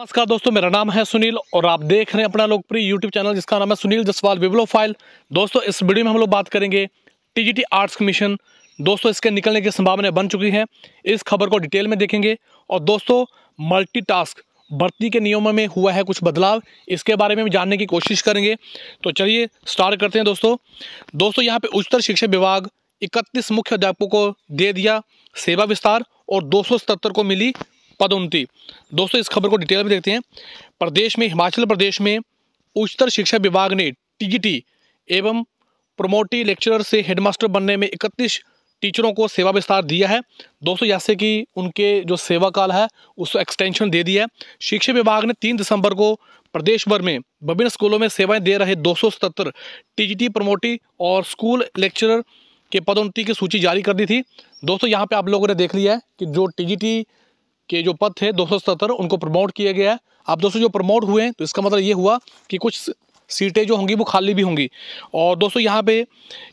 नमस्कार दोस्तों मेरा नाम है सुनील और आप देख रहे हैं अपना लोकप्रिय यूट्यूब चैनल जिसका नाम है सुनील जसवाल विवलो फाइल दोस्तों इस वीडियो में हम लोग बात करेंगे जी आर्ट्स कमीशन दोस्तों इसके निकलने की संभावनाएं बन चुकी हैं इस खबर को डिटेल में देखेंगे और दोस्तों मल्टीटास्क भर्ती के नियमों में हुआ है कुछ बदलाव इसके बारे में भी जानने की कोशिश करेंगे तो चलिए स्टार्ट करते हैं दोस्तों दोस्तों यहाँ पर उच्चतर शिक्षा विभाग इकतीस मुख्य अध्यापकों को दे दिया सेवा विस्तार और दो को मिली पदोन्नति दोस्तों इस खबर को डिटेल में देखते हैं प्रदेश में हिमाचल प्रदेश में उच्चतर शिक्षा विभाग ने टीजीटी एवं प्रोमोटी लेक्चरर से हेडमास्टर बनने में इकतीस टीचरों को सेवा विस्तार दिया है दोस्तों जैसे कि उनके जो सेवा काल है उसको एक्सटेंशन दे दिया है शिक्षा विभाग ने तीन दिसंबर को प्रदेश भर में विभिन्न स्कूलों में सेवाएं दे रहे दो सौ सतहत्तर टीजीटी प्रमोटी और स्कूल लेक्चरर के पदोन्नति की सूची जारी कर दी थी दोस्तों यहाँ पे आप लोगों ने देख लिया है कि जो टी के जो पद थे दो उनको प्रमोट किया गया है अब दोस्तों जो प्रमोट हुए हैं तो इसका मतलब ये हुआ कि कुछ सीटें जो होंगी वो खाली भी होंगी और दोस्तों यहाँ पे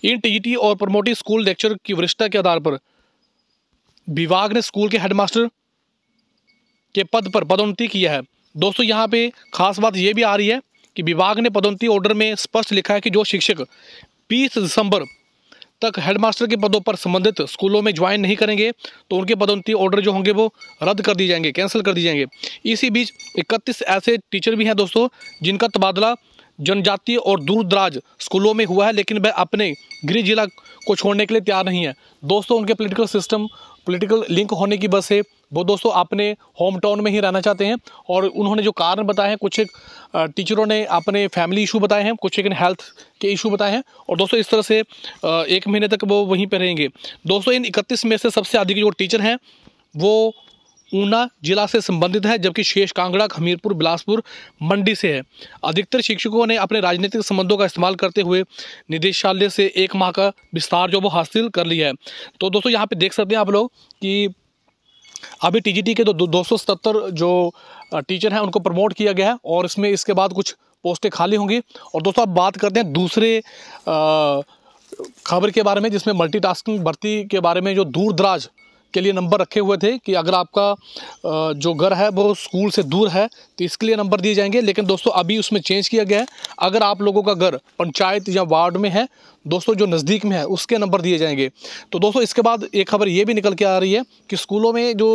इन टीजीटी और प्रमोटिव स्कूल लेक्चर की वरिष्ठता के आधार पर विभाग ने स्कूल के हेडमास्टर के पद पर पदोन्नति किया है दोस्तों यहाँ पे खास बात ये भी आ रही है कि विभाग ने पदोन्नति ऑर्डर में स्पष्ट लिखा है कि जो शिक्षक 20 दिसंबर तक हेडमास्टर के पदों पर संबंधित स्कूलों में ज्वाइन नहीं करेंगे तो उनके पदोन्नति ऑर्डर जो होंगे वो रद्द कर दिए जाएंगे कैंसिल कर दिए जाएंगे इसी बीच इकतीस ऐसे टीचर भी हैं दोस्तों जिनका तबादला जनजातीय और दूरदराज स्कूलों में हुआ है लेकिन वह अपने गृह जिला को छोड़ने के लिए तैयार नहीं है दोस्तों उनके पोलिटिकल सिस्टम पॉलिटिकल लिंक होने की बस है वो दोस्तों अपने होम टाउन में ही रहना चाहते हैं और उन्होंने जो कारण बताए हैं कुछ एक टीचरों ने अपने फैमिली इशू बताए हैं कुछ एक हेल्थ के इशू बताए हैं और दोस्तों इस तरह से एक महीने तक वो वहीं पर रहेंगे दोस्तों इन इकतीस में से सबसे अधिक जो टीचर हैं वो ऊना जिला से संबंधित है जबकि शेष कांगड़ा हमीरपुर बिलासपुर मंडी से है अधिकतर शिक्षकों ने अपने राजनीतिक संबंधों का इस्तेमाल करते हुए निदेशालय से एक माह का विस्तार जो वो हासिल कर लिया है तो दोस्तों यहाँ पे देख सकते हैं आप लोग कि अभी टीजीटी के दो दो सौ जो टीचर हैं उनको प्रमोट किया गया है और इसमें इसके बाद कुछ पोस्टें खाली होंगी और दोस्तों अब बात करते हैं दूसरे खबर के बारे में जिसमें मल्टीटास्किंग भर्ती के बारे में जो दूर दराज के लिए नंबर रखे हुए थे कि अगर आपका जो घर है वो स्कूल से दूर है तो इसके लिए नंबर दिए जाएंगे लेकिन दोस्तों अभी उसमें चेंज किया गया है अगर आप लोगों का घर पंचायत या वार्ड में है दोस्तों जो नज़दीक में है उसके नंबर दिए जाएंगे तो दोस्तों इसके बाद एक खबर ये भी निकल के आ रही है कि स्कूलों में जो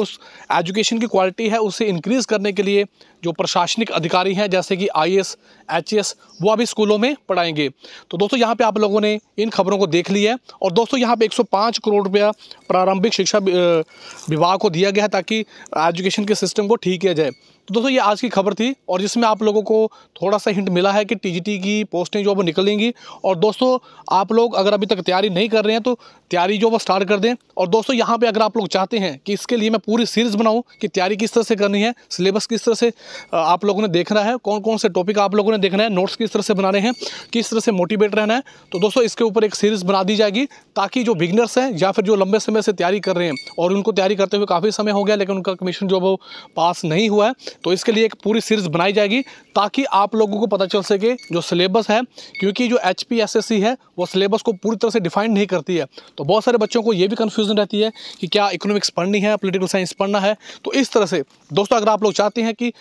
एजुकेशन की क्वालिटी है उसे इंक्रीज़ करने के लिए जो प्रशासनिक अधिकारी हैं जैसे कि आई एस एच एस वो अभी स्कूलों में पढ़ाएंगे तो दोस्तों यहाँ पे आप लोगों ने इन खबरों को देख ली है और दोस्तों यहाँ पे 105 करोड़ रुपया प्रारंभिक शिक्षा विभाग को दिया गया है ताकि एजुकेशन के सिस्टम को ठीक किया जाए तो दोस्तों ये आज की खबर थी और जिसमें आप लोगों को थोड़ा सा हिंट मिला है कि टी की पोस्टें जो वो निकलेंगी और दोस्तों आप लोग अगर अभी तक तैयारी नहीं कर रहे हैं तो तैयारी जो वो स्टार्ट कर दें और दोस्तों यहाँ पे अगर आप लोग चाहते हैं कि इसके लिए मैं पूरी सीरीज़ बनाऊँ कि तैयारी किस तरह से करनी है सिलेबस किस तरह से आप लोगों ने देखना है कौन कौन से टॉपिक आप लोगों ने देखना है नोट्स किस तरह से बनाने हैं किस तरह से मोटिवेट रहना है तो दोस्तों इसके ऊपर एक सीरीज़ बना दी जाएगी ताकि जो बिगनर्स हैं या फिर जो लंबे समय से तैयारी कर रहे हैं और उनको तैयारी करते हुए काफ़ी समय हो गया लेकिन उनका कमीशन जो वो पास नहीं हुआ है तो इसके लिए एक पूरी सीरीज़ बनाई जाएगी ताकि आप लोगों को पता चल सके जो सिलेबस है क्योंकि जो एच है वो सिलेबस को पूरी तरह से डिफाइन नहीं करती है तो बहुत सारे बच्चों को ये भी कन्फ्यूज़न रहती है कि क्या इकोनॉमिक्स पढ़नी है पोलिटिकल साइंस पढ़ना है तो इस तरह से दोस्तों अगर आप लोग चाहते हैं कि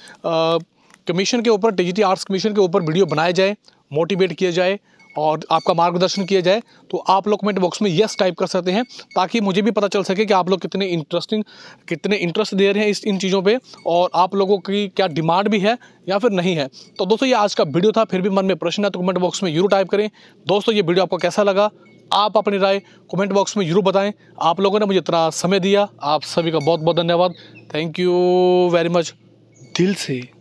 कमीशन के ऊपर टी आर्ट्स कमीशन के ऊपर वीडियो बनाया जाए मोटिवेट किया जाए और आपका मार्गदर्शन किया जाए तो आप लोग कमेंट बॉक्स में यस टाइप कर सकते हैं ताकि मुझे भी पता चल सके कि आप लोग कितने इंटरेस्टिंग कितने इंटरेस्ट दे रहे हैं इस इन चीज़ों पे और आप लोगों की क्या डिमांड भी है या फिर नहीं है तो दोस्तों ये आज का वीडियो था फिर भी मन में प्रश्न है तो कमेंट बॉक्स में यूरू टाइप करें दोस्तों ये वीडियो आपको कैसा लगा आप अपनी राय कमेंट बॉक्स में जरूर बताएं आप लोगों ने मुझे इतना समय दिया आप सभी का बहुत बहुत धन्यवाद थैंक यू वेरी मच दिल से